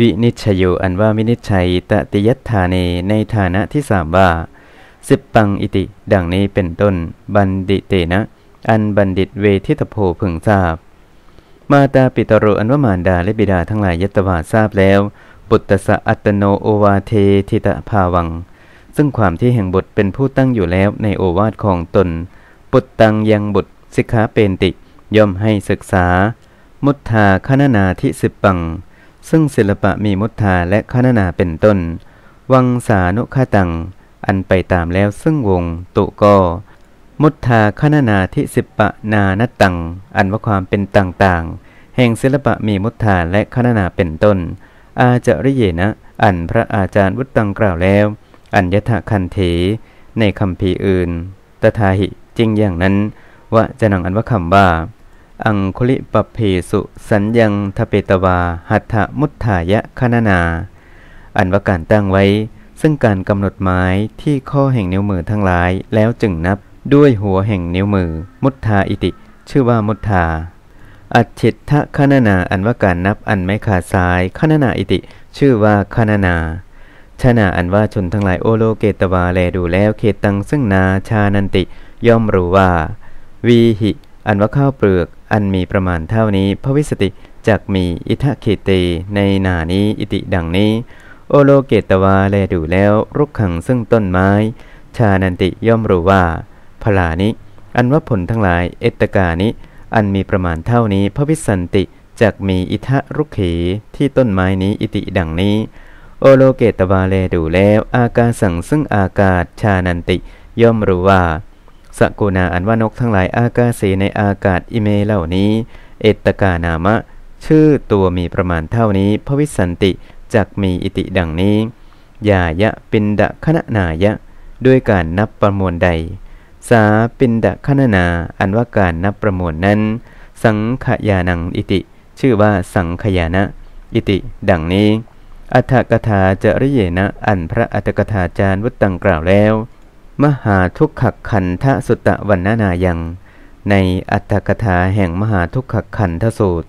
วินิชโยอันว่ามินิชัยตติยัตฐานีในฐานะที่สามว่า สิบปังอิติ ดังนี้เป็นต้นบันดิเตนะ อันบันดิตเวทิตโพพึงทราบ มาตาปิตโรอันว่ามารดาและบิดาทั้งหลายยัตวาทราบแล้วบุตตสะอัตโนโอวาเททิตภาวัง ซึ่งความที่แห่งบทเป็นผู้ตั้งอยู่แล้วในโอวาทของตน ปุตตังยังบุตรสิกขาเปนติย่อมให้ศึกษา มุทธาคณนาทิสิบปังซึ่งศิลปะมีมุทาและคณนาเป็นต้น วังสานุคตัง อันไปตามแล้วซึ่งวงตุก็มุทาคณนาทิสิปะนานตัง อันว่าความเป็นต่างๆ แห่งศิลปะมีมุทาและคณนาเป็นต้น อาจริเยนะ อันพระอาจารย์วุตตังกล่าวแล้ว อัญญะคันเถในคำพีอื่น ตถาหิจริงอย่างนั้นว่าจะนังอันว่าคำว่าอังคุลิปเพสุสัญญังทเปตวา หัตถมุทธายะคณนา อันว่าการตั้งไว้ ซึ่งการกำหนดหมายที่ข้อแห่งนิ้วมือทั้งหลายแล้วจึงนับด้วยหัวแห่งนิ้วมือ มุทธาอิติ ชื่อว่ามุทธาอัจฉิทะคณนาอันว่าการนับอันไม่ขาดสาย คณนาอิติชื่อว่าคณนา ชนะอันว่าชนทั้งหลายโอโลเกตวา แลดูแล้วเขตตังซึ่งนาชานันติ ย่อมรู้ว่า วีหิอันว่าข้าวเปลือก อันมีประมาณเท่านี้พระวิสติจักมีอิทะเคตีในนานี้อิติดังนี้ โอโลเกตวาแลดูแล้วรุกขังซึ่งต้นไม้ ชานันติย่อมรู้ว่าพลานิอันว่าผลทั้งหลาย เอตกานิอันมีประมาณเท่านี้พระวิสันติจักมีอิทะรุกขีที่ต้นไม้นี้อิติดังนี้ โอโลเกตวาเลดูแล้ว อากาสังซึ่งอากาศ ชานันติย่อมรู้ว่าสกุณาอันว่านกทั้งหลายอากาเสในอากาศอิเมเหล่านี้ เอตกานามะ ชื่อตัวมีประมาณเท่านี้พระวิสันติจักมีอิติดังนี้ ยายะปินดะคณะนายะ ด้วยการนับประมวลใด สาปินดะคณนาอันว่าการนับประมวลนั้น สังขยานังอิติ ชื่อว่าสังขยานะ อิติดังนี้ อัฏฐกถาจริเยนะอันพระอัฏฐกถาจารย์วุตตังกล่าวแล้วมหาทุกขขันทสุตตะวันนานายังในอัตถกถาแห่งมหาทุกขขันทสูตร